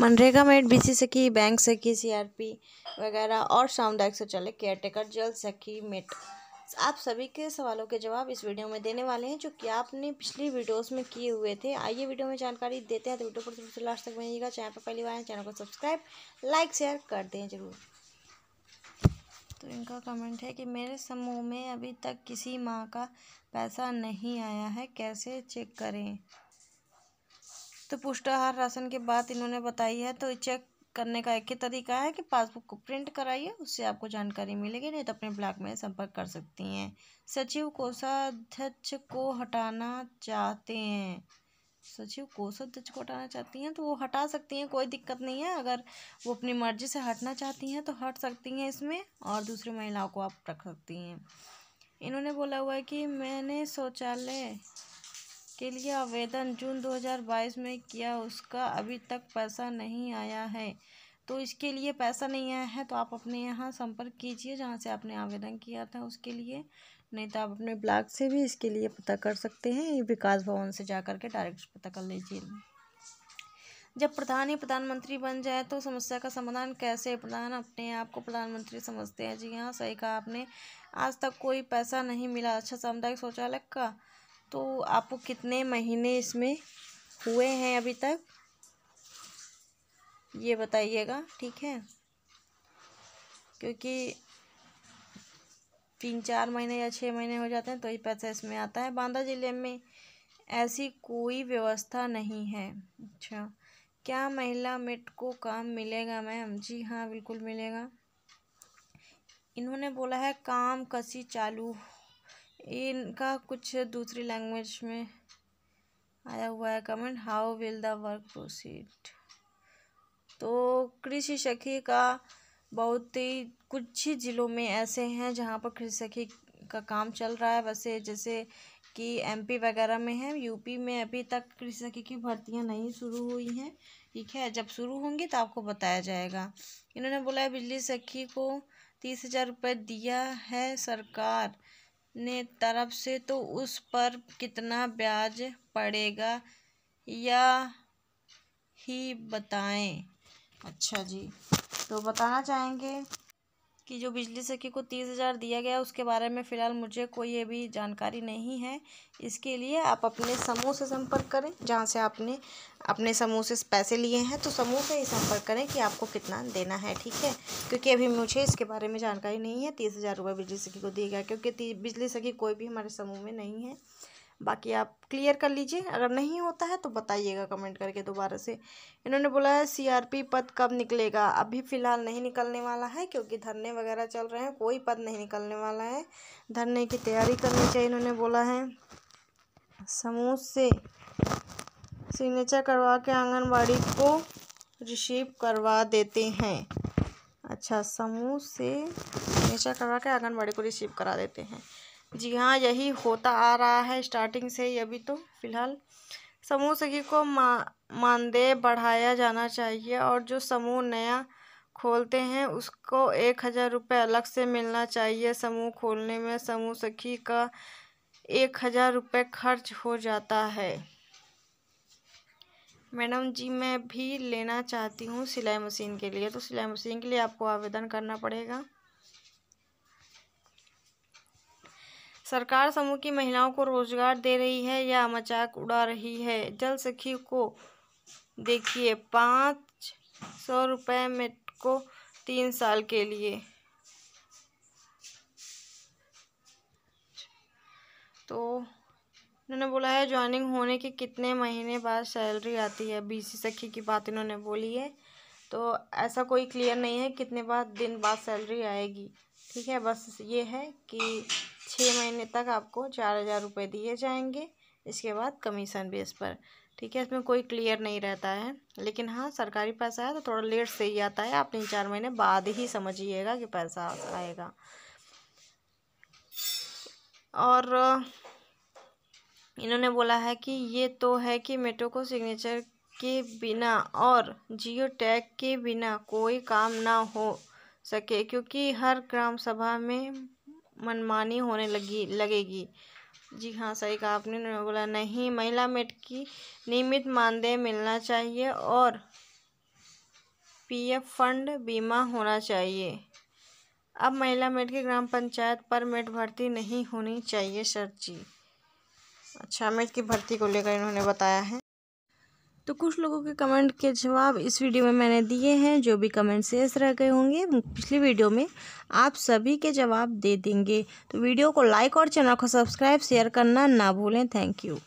MNREGA made B C सखी bank सखी C R P वगैरह और सामुदायिक शौचालय केयर टेकर जल सखी मेट आप सभी के सवालों के जवाब इस वीडियो में देने वाले हैं जो कि आपने पिछली वीडियोस में किए हुए थे आइए वीडियो में जानकारी देते हैं तो वीडियो पर सबसे लास्ट तक बनिएगा चैनल पर पहली बार चैनल को सब्सक्राइब लाइक शेयर कर दें जरूर तो इनका कमेंट है कि मेरे समूह में अभी तक किसी माँ का पैसा नहीं आया है कैसे चेक करें तो पुष्टाहार राशन की बात इन्होंने बताई है तो चेक करने का एक ही तरीका है कि पासबुक को प्रिंट कराइए उससे आपको जानकारी मिलेगी नहीं तो अपने ब्लॉक में संपर्क कर सकती हैं सचिव कोषाध्यक्ष को हटाना चाहते हैं सचिव कोषाध्यक्ष को हटाना चाहती हैं तो वो हटा सकती हैं कोई दिक्कत नहीं है अगर वो अपनी मर्जी से हटना चाहती हैं तो हट सकती हैं इसमें और दूसरी महिलाओं को आप रख सकती हैं इन्होंने बोला हुआ है कि मैंने शौचालय के लिए आवेदन जून 2022 में किया उसका अभी तक पैसा नहीं आया है तो इसके लिए पैसा नहीं आया है तो आप अपने यहाँ संपर्क कीजिए जहाँ से आपने आवेदन किया था उसके लिए नहीं तो आप अपने ब्लॉक से भी इसके लिए पता कर सकते हैं ये विकास भवन से जा कर के डायरेक्ट पता कर लीजिए जब प्रधान ही प्रधानमंत्री बन जाए तो समस्या का समाधान कैसे प्रधान अपने आप को प्रधानमंत्री समझते हैं जी हाँ सही कहा आपने आज तक कोई पैसा नहीं मिला अच्छा सामुदायिक शौचालय का तो आपको कितने महीने इसमें हुए हैं अभी तक ये बताइएगा ठीक है क्योंकि तीन चार महीने या छः महीने हो जाते हैं तो ये पैसा इसमें आता है बांदा ज़िले में ऐसी कोई व्यवस्था नहीं है अच्छा क्या महिला मिट को काम मिलेगा मैम जी हाँ बिल्कुल मिलेगा इन्होंने बोला है काम कसी चालू इनका कुछ दूसरी लैंग्वेज में आया हुआ है comment how will the work proceed तो कृषि सखी का बहुत ही कुछ ही ज़िलों में ऐसे हैं जहाँ पर कृषि सखी का काम चल रहा है वैसे जैसे कि एमपी वगैरह में है यूपी में अभी तक कृषि सखी की भर्तियाँ नहीं शुरू हुई हैं ठीक है जब शुरू होंगी तो आपको बताया जाएगा इन्होंने बोला है बिजली सखी को तीस हज़ार रुपये दिया है सरकार ने तरफ से तो उस पर कितना ब्याज पड़ेगा या ही बताएं अच्छा जी तो बताना चाहेंगे कि जो बिजली सखी को तीस हज़ार दिया गया उसके बारे में फ़िलहाल मुझे कोई अभी जानकारी नहीं है इसके लिए आप अपने समूह से संपर्क करें जहाँ से आपने अपने समूह से पैसे लिए हैं तो समूह से ही संपर्क करें कि आपको कितना देना है ठीक है क्योंकि अभी मुझे इसके बारे में जानकारी नहीं है तीस हज़ार रुपये बिजली सखी को दिए गया क्योंकि बिजली सखी कोई भी हमारे समूह में नहीं है बाकी आप क्लियर कर लीजिए अगर नहीं होता है तो बताइएगा कमेंट करके दोबारा से इन्होंने बोला है सी पद कब निकलेगा अभी फ़िलहाल नहीं निकलने वाला है क्योंकि धरने वगैरह चल रहे हैं कोई पद नहीं निकलने वाला है धरने की तैयारी करनी चाहिए इन्होंने बोला है समूह से सिग्नेचर करवा के आंगनबाड़ी को रिसीव करवा देते हैं अच्छा समूह से सिग्नेचर करवा के आंगनबाड़ी को रिसीव करा देते हैं जी हाँ यही होता आ रहा है स्टार्टिंग से ही अभी तो फिलहाल समूह सखी को मा मानदेय बढ़ाया जाना चाहिए और जो समूह नया खोलते हैं उसको एक हज़ार रुपये अलग से मिलना चाहिए समूह खोलने में समूह सखी का एक हज़ार रुपये खर्च हो जाता है मैडम जी मैं भी लेना चाहती हूँ सिलाई मशीन के लिए तो सिलाई मशीन के लिए आपको आवेदन करना पड़ेगा सरकार समूह की महिलाओं को रोजगार दे रही है या मचाक उड़ा रही है जल सखी को देखिए पाँच सौ रुपये में को तीन साल के लिए तो उन्होंने बोला है ज्वाइनिंग होने के कितने महीने बाद सैलरी आती है बीसी सखी की बात इन्होंने बोली है तो ऐसा कोई क्लियर नहीं है कितने बाद दिन बाद सैलरी आएगी ठीक है बस ये है कि छः महीने तक आपको चार हज़ार रुपये दिए जाएंगे इसके बाद कमीशन बेस पर ठीक है इसमें कोई क्लियर नहीं रहता है लेकिन हाँ सरकारी पैसा है तो थोड़ा लेट से ही आता है आप तीन चार महीने बाद ही समझिएगा कि पैसा आएगा और इन्होंने बोला है कि ये तो है कि मेटो को सिग्नेचर के बिना और जियो टैग के बिना कोई काम ना हो सके क्योंकि हर ग्राम सभा में मनमानी होने लगी लगेगी जी हाँ सही कहा आपने उन्होंने बोला नहीं महिला मेट की नियमित मानदेय मिलना चाहिए और पीएफ फंड बीमा होना चाहिए अब महिला मेट की ग्राम पंचायत पर मेट भर्ती नहीं होनी चाहिए सर जी अच्छा मिर्च की भर्ती को लेकर इन्होंने बताया है तो कुछ लोगों के कमेंट के जवाब इस वीडियो में मैंने दिए हैं जो भी कमेंट शेष रह गए होंगे पिछली वीडियो में आप सभी के जवाब दे देंगे तो वीडियो को लाइक और चैनल को सब्सक्राइब शेयर करना ना भूलें थैंक यू